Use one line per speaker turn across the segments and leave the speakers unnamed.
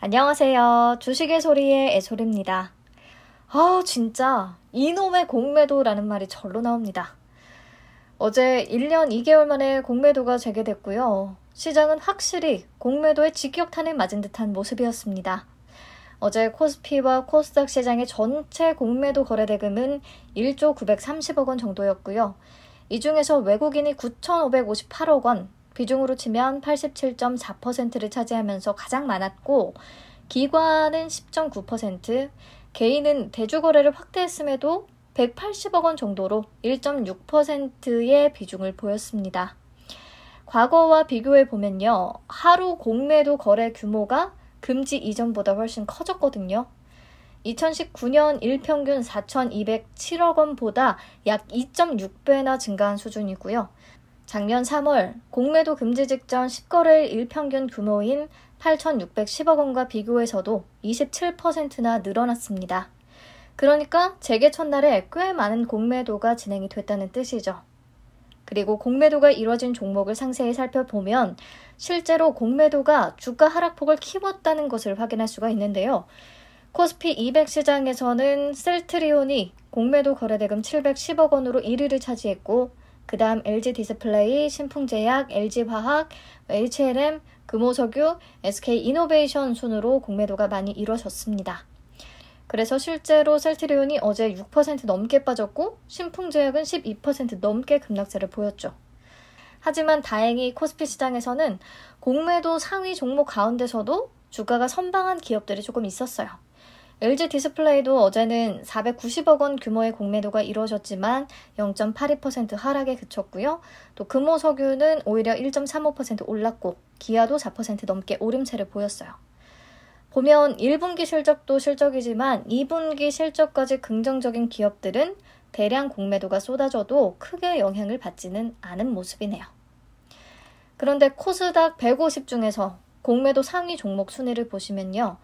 안녕하세요. 주식의 소리의 애소리입니다. 아, 진짜. 이놈의 공매도라는 말이 절로 나옵니다. 어제 1년 2개월 만에 공매도가 재개됐고요. 시장은 확실히 공매도의 직격탄을 맞은 듯한 모습이었습니다. 어제 코스피와 코스닥 시장의 전체 공매도 거래 대금은 1조 930억 원 정도였고요. 이 중에서 외국인이 9,558억 원, 비중으로 치면 87.4%를 차지하면서 가장 많았고 기관은 10.9%, 개인은 대주거래를 확대했음에도 180억 원 정도로 1.6%의 비중을 보였습니다. 과거와 비교해 보면요. 하루 공매도 거래 규모가 금지 이전보다 훨씬 커졌거든요. 2019년 일평균 4,207억 원보다 약 2.6배나 증가한 수준이고요. 작년 3월 공매도 금지 직전 10거래일 일평균 규모인 8,610억 원과 비교해서도 27%나 늘어났습니다. 그러니까 재개 첫날에 꽤 많은 공매도가 진행이 됐다는 뜻이죠. 그리고 공매도가 이뤄진 종목을 상세히 살펴보면 실제로 공매도가 주가 하락폭을 키웠다는 것을 확인할 수가 있는데요. 코스피 200 시장에서는 셀트리온이 공매도 거래대금 710억 원으로 1위를 차지했고 그 다음 LG 디스플레이, 신풍제약, LG화학, HLM, 금호석유, SK이노베이션 순으로 공매도가 많이 이뤄졌습니다. 그래서 실제로 셀트리온이 어제 6% 넘게 빠졌고 신풍제약은 12% 넘게 급락세를 보였죠. 하지만 다행히 코스피 시장에서는 공매도 상위 종목 가운데서도 주가가 선방한 기업들이 조금 있었어요. LG 디스플레이도 어제는 490억 원 규모의 공매도가 이루어졌지만 0.82% 하락에 그쳤고요. 또 금호석유는 오히려 1.35% 올랐고 기아도 4% 넘게 오름세를 보였어요. 보면 1분기 실적도 실적이지만 2분기 실적까지 긍정적인 기업들은 대량 공매도가 쏟아져도 크게 영향을 받지는 않은 모습이네요. 그런데 코스닥 150 중에서 공매도 상위 종목 순위를 보시면요.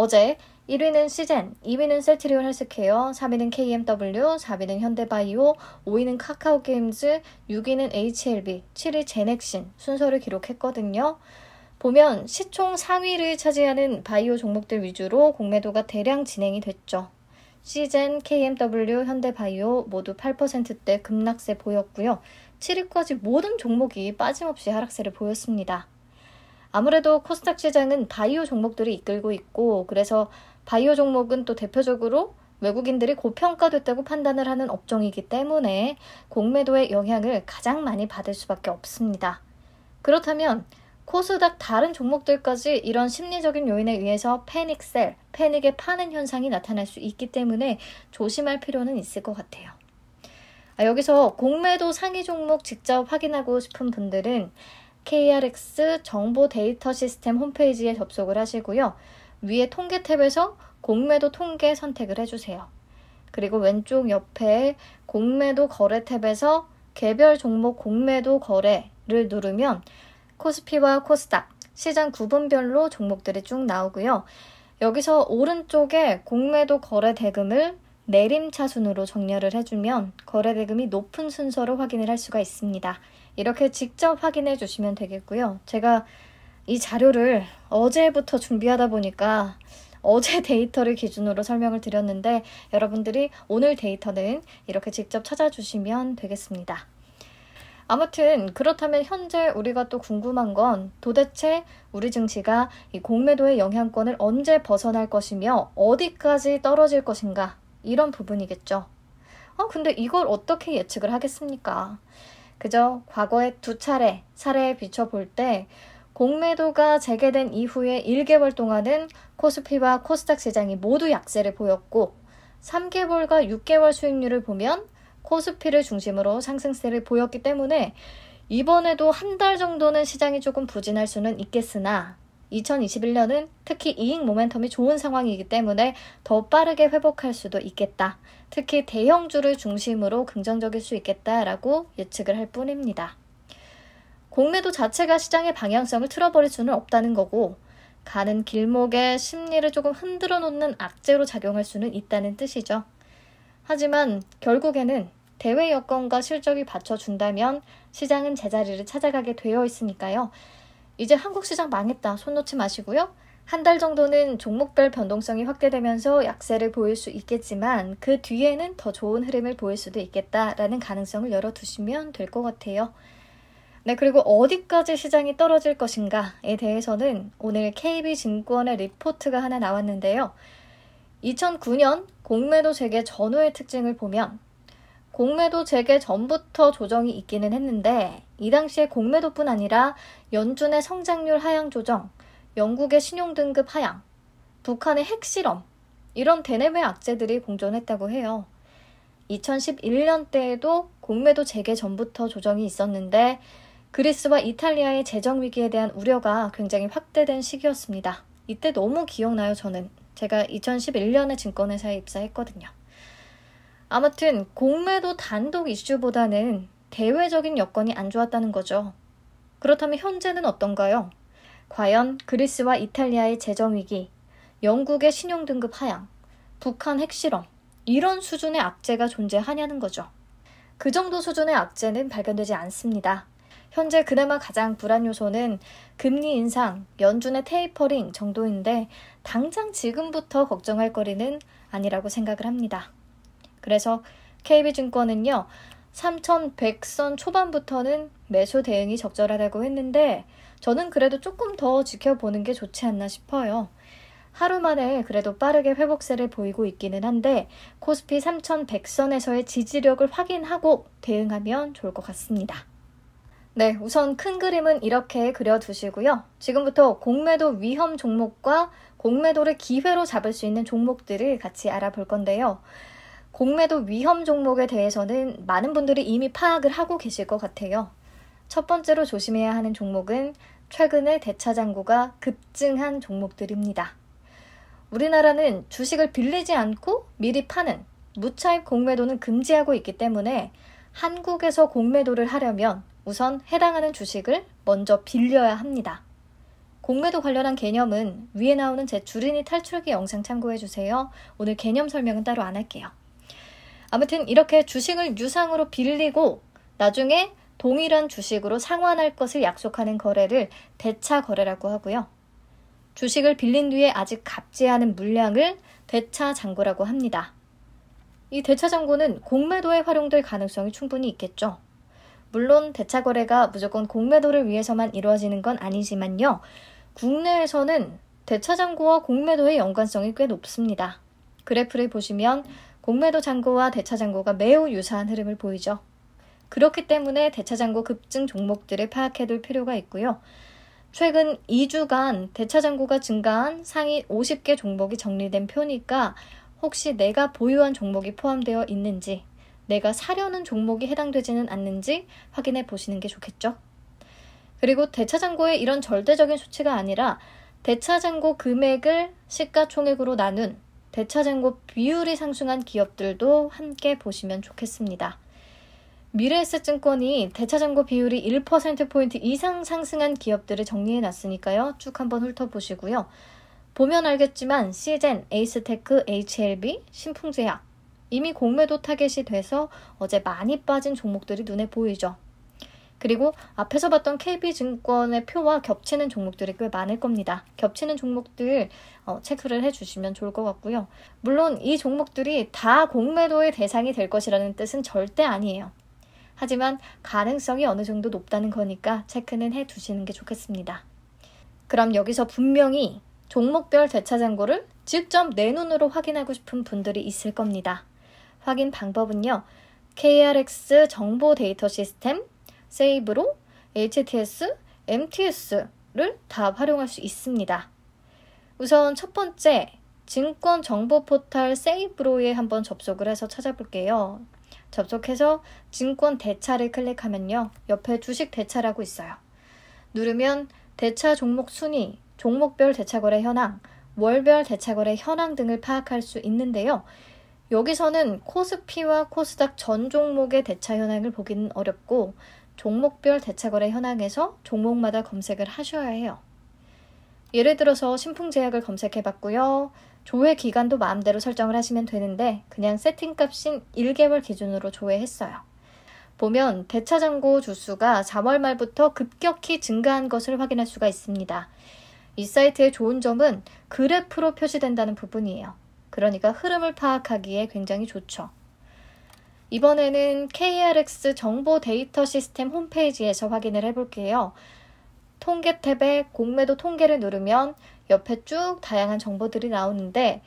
어제 1위는 시젠, 2위는 셀트리온 헬스케어, 3위는 KMW, 4위는 현대바이오, 5위는 카카오게임즈, 6위는 HLB, 7위 제넥신 순서를 기록했거든요. 보면 시총 상위를 차지하는 바이오 종목들 위주로 공매도가 대량 진행이 됐죠. 시젠, KMW, 현대바이오 모두 8%대 급락세 보였고요. 7위까지 모든 종목이 빠짐없이 하락세를 보였습니다. 아무래도 코스닥 시장은 바이오 종목들이 이끌고 있고 그래서 바이오 종목은 또 대표적으로 외국인들이 고평가됐다고 판단을 하는 업종이기 때문에 공매도의 영향을 가장 많이 받을 수밖에 없습니다. 그렇다면 코스닥 다른 종목들까지 이런 심리적인 요인에 의해서 패닉셀, 패닉에 파는 현상이 나타날 수 있기 때문에 조심할 필요는 있을 것 같아요. 아, 여기서 공매도 상위 종목 직접 확인하고 싶은 분들은 KRX 정보 데이터 시스템 홈페이지에 접속을 하시고요. 위에 통계 탭에서 공매도 통계 선택을 해주세요. 그리고 왼쪽 옆에 공매도 거래 탭에서 개별 종목 공매도 거래를 누르면 코스피와 코스닥 시장 구분별로 종목들이 쭉 나오고요. 여기서 오른쪽에 공매도 거래 대금을 내림차순으로 정렬을 해주면 거래대금이 높은 순서로 확인을 할 수가 있습니다. 이렇게 직접 확인해 주시면 되겠고요. 제가 이 자료를 어제부터 준비하다 보니까 어제 데이터를 기준으로 설명을 드렸는데 여러분들이 오늘 데이터는 이렇게 직접 찾아주시면 되겠습니다. 아무튼 그렇다면 현재 우리가 또 궁금한 건 도대체 우리 증시가 이 공매도의 영향권을 언제 벗어날 것이며 어디까지 떨어질 것인가 이런 부분이겠죠. 어, 근데 이걸 어떻게 예측을 하겠습니까? 그저 과거의 두 차례 사례에 비춰볼 때 공매도가 재개된 이후에 1개월 동안은 코스피와 코스닥 시장이 모두 약세를 보였고 3개월과 6개월 수익률을 보면 코스피를 중심으로 상승세를 보였기 때문에 이번에도 한 달 정도는 시장이 조금 부진할 수는 있겠으나 2021년은 특히 이익 모멘텀이 좋은 상황이기 때문에 더 빠르게 회복할 수도 있겠다. 특히 대형주를 중심으로 긍정적일 수 있겠다라고 예측을 할 뿐입니다. 공매도 자체가 시장의 방향성을 틀어버릴 수는 없다는 거고, 가는 길목에 심리를 조금 흔들어 놓는 악재로 작용할 수는 있다는 뜻이죠. 하지만 결국에는 대외 여건과 실적이 받쳐준다면 시장은 제자리를 찾아가게 되어 있으니까요. 이제 한국 시장 망했다. 손 놓지 마시고요. 한 달 정도는 종목별 변동성이 확대되면서 약세를 보일 수 있겠지만 그 뒤에는 더 좋은 흐름을 보일 수도 있겠다라는 가능성을 열어두시면 될 것 같아요. 네, 그리고 어디까지 시장이 떨어질 것인가에 대해서는 오늘 KB증권의 리포트가 하나 나왔는데요. 2009년 공매도 재개 전후의 특징을 보면 공매도 재개 전부터 조정이 있기는 했는데 이 당시에 공매도뿐 아니라 연준의 성장률 하향 조정, 영국의 신용등급 하향, 북한의 핵실험, 이런 대내외 악재들이 공존했다고 해요. 2011년 때에도 공매도 재개 전부터 조정이 있었는데 그리스와 이탈리아의 재정 위기에 대한 우려가 굉장히 확대된 시기였습니다. 이때 너무 기억나요, 저는. 제가 2011년에 증권회사에 입사했거든요. 아무튼 공매도 단독 이슈보다는 대외적인 여건이 안 좋았다는 거죠. 그렇다면 현재는 어떤가요? 과연 그리스와 이탈리아의 재정위기, 영국의 신용등급 하향, 북한 핵실험, 이런 수준의 악재가 존재하냐는 거죠. 그 정도 수준의 악재는 발견되지 않습니다. 현재 그나마 가장 불안 요소는 금리 인상, 연준의 테이퍼링 정도인데 당장 지금부터 걱정할 거리는 아니라고 생각을 합니다. 그래서 KB증권은요, 3,100선 초반부터는 매수 대응이 적절하다고 했는데 저는 그래도 조금 더 지켜보는 게 좋지 않나 싶어요. 하루 만에 그래도 빠르게 회복세를 보이고 있기는 한데 코스피 3,100선에서의 지지력을 확인하고 대응하면 좋을 것 같습니다. 네, 우선 큰 그림은 이렇게 그려두시고요. 지금부터 공매도 위험 종목과 공매도를 기회로 잡을 수 있는 종목들을 같이 알아볼 건데요. 공매도 위험 종목에 대해서는 많은 분들이 이미 파악을 하고 계실 것 같아요. 첫 번째로 조심해야 하는 종목은 최근에 대차장구가 급증한 종목들입니다. 우리나라는 주식을 빌리지 않고 미리 파는 무차입 공매도는 금지하고 있기 때문에 한국에서 공매도를 하려면 우선 해당하는 주식을 먼저 빌려야 합니다. 공매도 관련한 개념은 위에 나오는 제 주린이 탈출기 영상 참고해주세요. 오늘 개념 설명은 따로 안 할게요. 아무튼 이렇게 주식을 유상으로 빌리고 나중에 동일한 주식으로 상환할 것을 약속하는 거래를 대차 거래라고 하고요. 주식을 빌린 뒤에 아직 갚지 않은 물량을 대차 잔고라고 합니다. 이 대차 잔고는 공매도에 활용될 가능성이 충분히 있겠죠. 물론 대차 거래가 무조건 공매도를 위해서만 이루어지는 건 아니지만요. 국내에서는 대차 잔고와 공매도의 연관성이 꽤 높습니다. 그래프를 보시면 공매도 잔고와 대차 잔고가 매우 유사한 흐름을 보이죠. 그렇기 때문에 대차 잔고 급증 종목들을 파악해둘 필요가 있고요. 최근 2주간 대차 잔고가 증가한 상위 50개 종목이 정리된 표니까 혹시 내가 보유한 종목이 포함되어 있는지, 내가 사려는 종목이 해당되지는 않는지 확인해 보시는 게 좋겠죠. 그리고 대차잔고의 이런 절대적인 수치가 아니라 대차잔고 금액을 시가총액으로 나눈 대차쟁고 비율이 상승한 기업들도 함께 보시면 좋겠습니다. 미래에셋증권이 대차장고 비율이 1%포인트 이상 상승한 기업들을 정리해놨으니까요. 쭉 한번 훑어보시고요. 보면 알겠지만 시젠, 에이스테크, HLB, 신풍제약 이미 공매도 타겟이 돼서 어제 많이 빠진 종목들이 눈에 보이죠. 그리고 앞에서 봤던 KB증권의 표와 겹치는 종목들이 꽤 많을 겁니다. 겹치는 종목들 어, 체크를 해주시면 좋을 것 같고요. 물론 이 종목들이 다 공매도의 대상이 될 것이라는 뜻은 절대 아니에요. 하지만 가능성이 어느 정도 높다는 거니까 체크는 해 두시는 게 좋겠습니다. 그럼 여기서 분명히 종목별 대차잔고를 직접 내 눈으로 확인하고 싶은 분들이 있을 겁니다. 확인 방법은요. KRX 정보 데이터 시스템 세이브로 HTS, MTS를 다 활용할 수 있습니다. 우선 첫 번째 증권 정보 포털 세이브로에 한번 접속을 해서 찾아볼게요. 접속해서 증권 대차를 클릭하면요. 옆에 주식 대차라고 있어요. 누르면 대차 종목 순위, 종목별 대차거래 현황, 월별 대차거래 현황 등을 파악할 수 있는데요. 여기서는 코스피와 코스닥 전 종목의 대차 현황을 보기는 어렵고 종목별 대차거래 현황에서 종목마다 검색을 하셔야 해요. 예를 들어서 신풍제약을 검색해 봤고요. 조회 기간도 마음대로 설정을 하시면 되는데 그냥 세팅값인 1개월 기준으로 조회했어요. 보면 대차잔고 주수가 3월 말부터 급격히 증가한 것을 확인할 수가 있습니다. 이 사이트의 좋은 점은 그래프로 표시된다는 부분이에요. 그러니까 흐름을 파악하기에 굉장히 좋죠. 이번에는 KRX 정보 데이터 시스템 홈페이지에서 확인을 해볼게요. 통계 탭에 공매도 통계를 누르면 옆에 쭉 다양한 정보들이 나오는데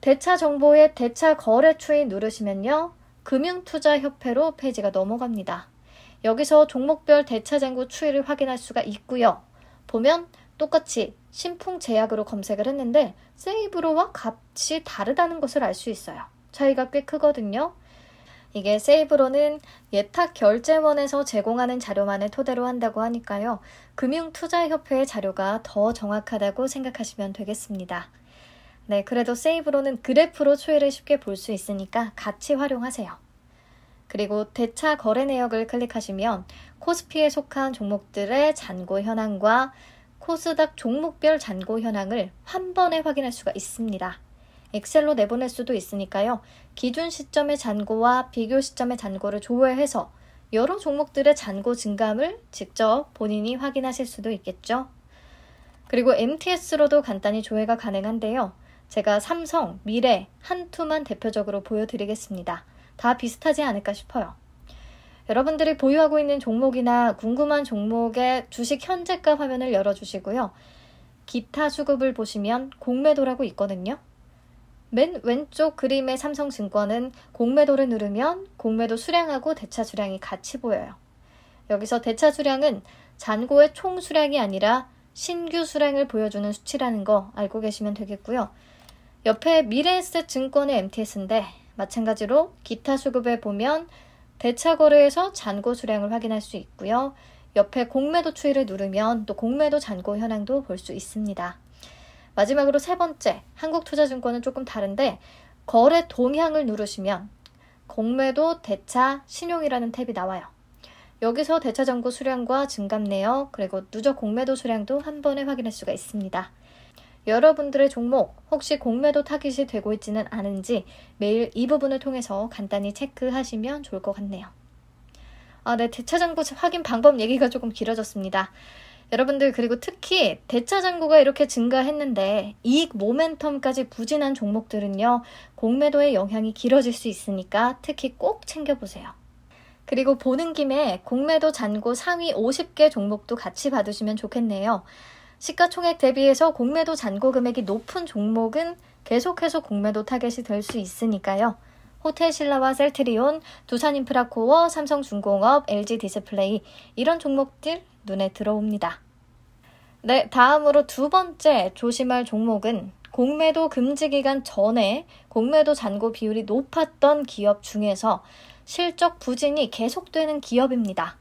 대차 정보의 대차 거래 추이 누르시면요. 금융투자협회로 페이지가 넘어갑니다. 여기서 종목별 대차 잔고 추이를 확인할 수가 있고요. 보면 똑같이 신풍제약으로 검색을 했는데 세이브로와 값이 다르다는 것을 알 수 있어요. 차이가 꽤 크거든요. 이게 세이브로는 예탁 결제원에서 제공하는 자료만을 토대로 한다고 하니까요. 금융투자협회의 자료가 더 정확하다고 생각하시면 되겠습니다. 네, 그래도 세이브로는 그래프로 추이를 쉽게 볼 수 있으니까 같이 활용하세요. 그리고 대차 거래 내역을 클릭하시면 코스피에 속한 종목들의 잔고 현황과 코스닥 종목별 잔고 현황을 한 번에 확인할 수가 있습니다. 엑셀로 내보낼 수도 있으니까요. 기준 시점의 잔고와 비교 시점의 잔고를 조회해서 여러 종목들의 잔고 증감을 직접 본인이 확인하실 수도 있겠죠. 그리고 MTS로도 간단히 조회가 가능한데요. 제가 삼성, 미래, 한투만 대표적으로 보여드리겠습니다. 다 비슷하지 않을까 싶어요. 여러분들이 보유하고 있는 종목이나 궁금한 종목의 주식 현재가 화면을 열어주시고요. 기타 수급을 보시면 공매도라고 있거든요. 맨 왼쪽 그림의 삼성증권은 공매도를 누르면 공매도 수량하고 대차 수량이 같이 보여요. 여기서 대차 수량은 잔고의 총 수량이 아니라 신규 수량을 보여주는 수치라는 거 알고 계시면 되겠고요. 옆에 미래에셋 증권의 MTS인데 마찬가지로 기타 수급에 보면 대차 거래에서 잔고 수량을 확인할 수 있고요. 옆에 공매도 추이를 누르면 또 공매도 잔고 현황도 볼 수 있습니다. 마지막으로 세 번째, 한국투자증권은 조금 다른데 거래 동향을 누르시면 공매도 대차 신용이라는 탭이 나와요. 여기서 대차 잔고 수량과 증감 내역 그리고 누적 공매도 수량도 한 번에 확인할 수가 있습니다. 여러분들의 종목 혹시 공매도 타깃이 되고 있지는 않은지 매일 이 부분을 통해서 간단히 체크하시면 좋을 것 같네요. 아, 네, 대차 잔고 확인 방법 얘기가 조금 길어졌습니다. 여러분들 그리고 특히 대차 잔고가 이렇게 증가했는데 이익 모멘텀까지 부진한 종목들은요. 공매도의 영향이 길어질 수 있으니까 특히 꼭 챙겨보세요. 그리고 보는 김에 공매도 잔고 상위 50개 종목도 같이 봐두시면 좋겠네요. 시가총액 대비해서 공매도 잔고 금액이 높은 종목은 계속해서 공매도 타겟이 될 수 있으니까요. 호텔신라와 셀트리온, 두산인프라코어, 삼성중공업, LG디스플레이 이런 종목들 눈에 들어옵니다. 네, 다음으로 두 번째 조심할 종목은 공매도 금지 기간 전에 공매도 잔고 비율이 높았던 기업 중에서 실적 부진이 계속되는 기업입니다.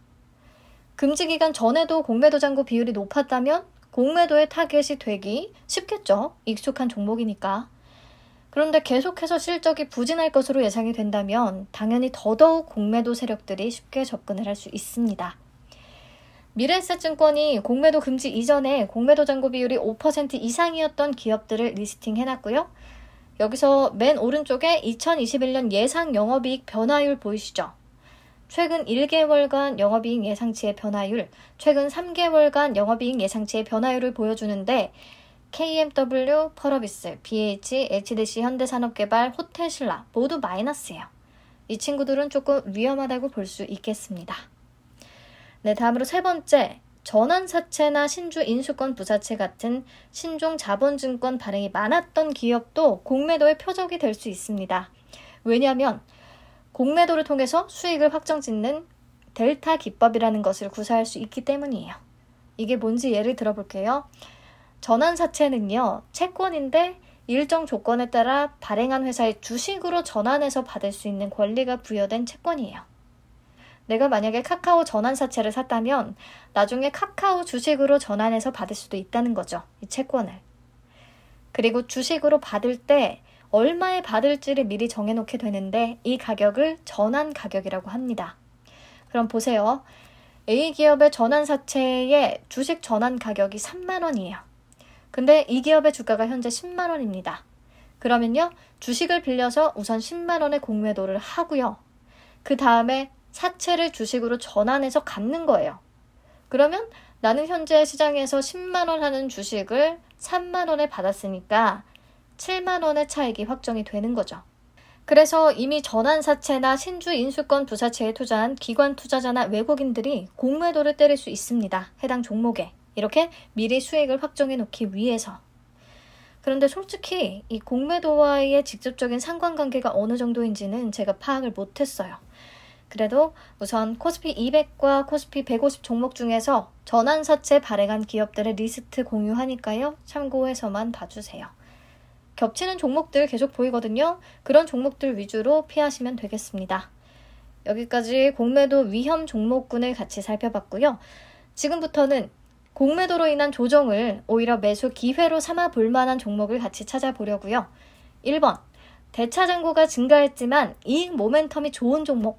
금지 기간 전에도 공매도 잔고 비율이 높았다면 공매도의 타겟이 되기 쉽겠죠. 익숙한 종목이니까. 그런데 계속해서 실적이 부진할 것으로 예상이 된다면 당연히 더더욱 공매도 세력들이 쉽게 접근을 할 수 있습니다. 미래에셋증권이 공매도 금지 이전에 공매도 잔고 비율이 5% 이상이었던 기업들을 리스팅해놨고요. 여기서 맨 오른쪽에 2021년 예상 영업이익 변화율 보이시죠? 최근 1개월간 영업이익 예상치의 변화율, 최근 3개월간 영업이익 예상치의 변화율을 보여주는데 KMW, 펄어비스, BH, HDC 현대산업개발, 호텔신라 모두 마이너스예요. 이 친구들은 조금 위험하다고 볼 수 있겠습니다. 네, 다음으로 세 번째, 전환사채나 신주 인수권 부사채 같은 신종 자본증권 발행이 많았던 기업도 공매도의 표적이 될 수 있습니다. 왜냐하면 공매도를 통해서 수익을 확정짓는 델타 기법이라는 것을 구사할 수 있기 때문이에요. 이게 뭔지 예를 들어볼게요. 전환사채는요, 채권인데 일정 조건에 따라 발행한 회사의 주식으로 전환해서 받을 수 있는 권리가 부여된 채권이에요. 내가 만약에 카카오 전환사채를 샀다면 나중에 카카오 주식으로 전환해서 받을 수도 있다는 거죠. 이 채권을. 그리고 주식으로 받을 때 얼마에 받을지를 미리 정해놓게 되는데 이 가격을 전환 가격이라고 합니다. 그럼 보세요. A기업의 전환사채의 주식 전환 가격이 3만원이에요. 근데 이 기업의 주가가 현재 10만 원입니다. 그러면요. 주식을 빌려서 우선 10만 원의 공매도를 하고요. 그 다음에 사채를 주식으로 전환해서 갚는 거예요. 그러면 나는 현재 시장에서 10만 원 하는 주식을 3만 원에 받았으니까 7만 원의 차익이 확정이 되는 거죠. 그래서 이미 전환사채나 신주 인수권 부사채에 투자한 기관 투자자나 외국인들이 공매도를 때릴 수 있습니다. 해당 종목에. 이렇게 미리 수익을 확정해 놓기 위해서. 그런데 솔직히 이 공매도와의 직접적인 상관관계가 어느 정도인지는 제가 파악을 못했어요. 그래도 우선 코스피 200과 코스피 150 종목 중에서 전환사채 발행한 기업들의 리스트 공유하니까요. 참고해서만 봐주세요. 겹치는 종목들 계속 보이거든요. 그런 종목들 위주로 피하시면 되겠습니다. 여기까지 공매도 위험 종목군을 같이 살펴봤고요. 지금부터는 공매도로 인한 조정을 오히려 매수 기회로 삼아 볼 만한 종목을 같이 찾아보려고요. 1번. 대차 잔고가 증가했지만 이익 모멘텀이 좋은 종목.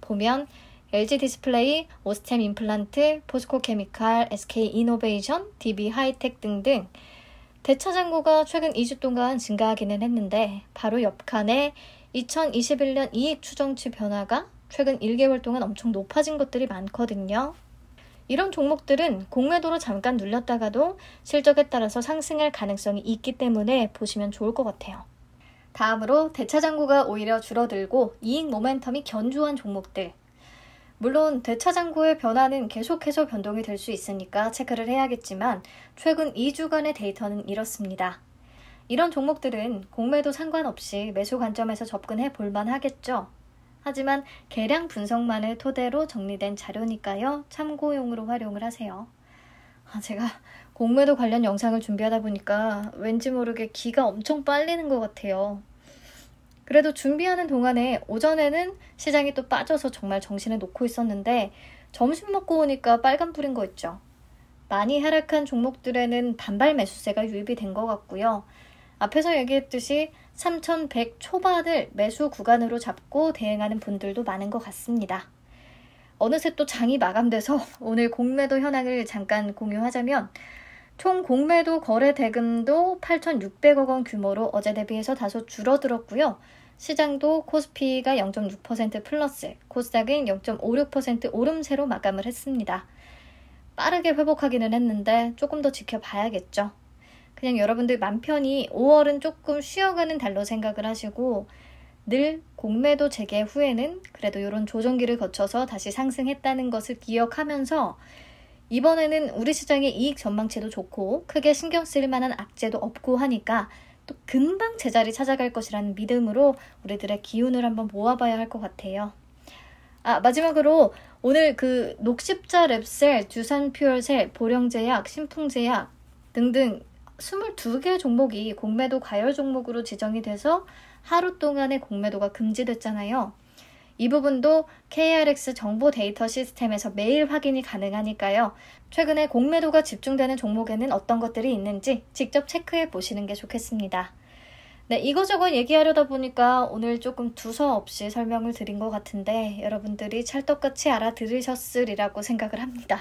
보면 LG 디스플레이, 오스템 임플란트, 포스코 케미칼, SK 이노베이션, DB 하이텍 등등 대차 잔고가 최근 2주 동안 증가하기는 했는데 바로 옆칸에 2021년 이익 추정치 변화가 최근 1개월 동안 엄청 높아진 것들이 많거든요. 이런 종목들은 공매도로 잠깐 눌렸다가도 실적에 따라서 상승할 가능성이 있기 때문에 보시면 좋을 것 같아요. 다음으로 대차장구가 오히려 줄어들고 이익 모멘텀이 견조한 종목들. 물론 대차장구의 변화는 계속해서 변동이 될 수 있으니까 체크를 해야겠지만 최근 2주간의 데이터는 이렇습니다. 이런 종목들은 공매도 상관없이 매수 관점에서 접근해 볼만 하겠죠. 하지만 계량 분석만을 토대로 정리된 자료니까요. 참고용으로 활용을 하세요. 아, 제가 공매도 관련 영상을 준비하다 보니까 왠지 모르게 기가 엄청 빨리는 것 같아요. 그래도 준비하는 동안에 오전에는 시장이 또 빠져서 정말 정신을 놓고 있었는데 점심 먹고 오니까 빨간불인 거 있죠. 많이 하락한 종목들에는 단발 매수세가 유입이 된 것 같고요. 앞에서 얘기했듯이 3,100 초반을 매수 구간으로 잡고 대응하는 분들도 많은 것 같습니다. 어느새 또 장이 마감돼서 오늘 공매도 현황을 잠깐 공유하자면 총 공매도 거래 대금도 8,600억 원 규모로 어제 대비해서 다소 줄어들었고요. 시장도 코스피가 0.6% 플러스, 코스닥은 0.56% 오름세로 마감을 했습니다. 빠르게 회복하기는 했는데 조금 더 지켜봐야겠죠. 그냥 여러분들 맘 편히 5월은 조금 쉬어가는 달로 생각을 하시고 늘 공매도 재개 후에는 그래도 이런 조정기를 거쳐서 다시 상승했다는 것을 기억하면서 이번에는 우리 시장의 이익 전망치도 좋고 크게 신경 쓸 만한 악재도 없고 하니까 또 금방 제자리 찾아갈 것이라는 믿음으로 우리들의 기운을 한번 모아봐야 할 것 같아요. 아, 마지막으로 오늘 그 녹십자 랩셀, 주산퓨얼셀, 보령제약, 신풍제약 등등 2 2개 종목이 공매도 과열 종목으로 지정이 돼서 하루 동안의 공매도가 금지됐잖아요. 이 부분도 KRX 정보 데이터 시스템에서 매일 확인이 가능하니까요. 최근에 공매도가 집중되는 종목에는 어떤 것들이 있는지 직접 체크해 보시는 게 좋겠습니다. 네, 이거저거 얘기하려다 보니까 오늘 조금 두서없이 설명을 드린 것 같은데 여러분들이 찰떡같이 알아들으셨으리라고 생각을 합니다.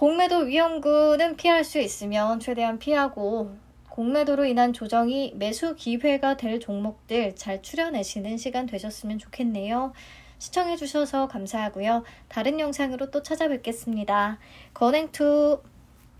공매도 위험군은 피할 수 있으면 최대한 피하고 공매도로 인한 조정이 매수 기회가 될 종목들 잘 추려내시는 시간 되셨으면 좋겠네요. 시청해주셔서 감사하고요. 다른 영상으로 또 찾아뵙겠습니다. 건행투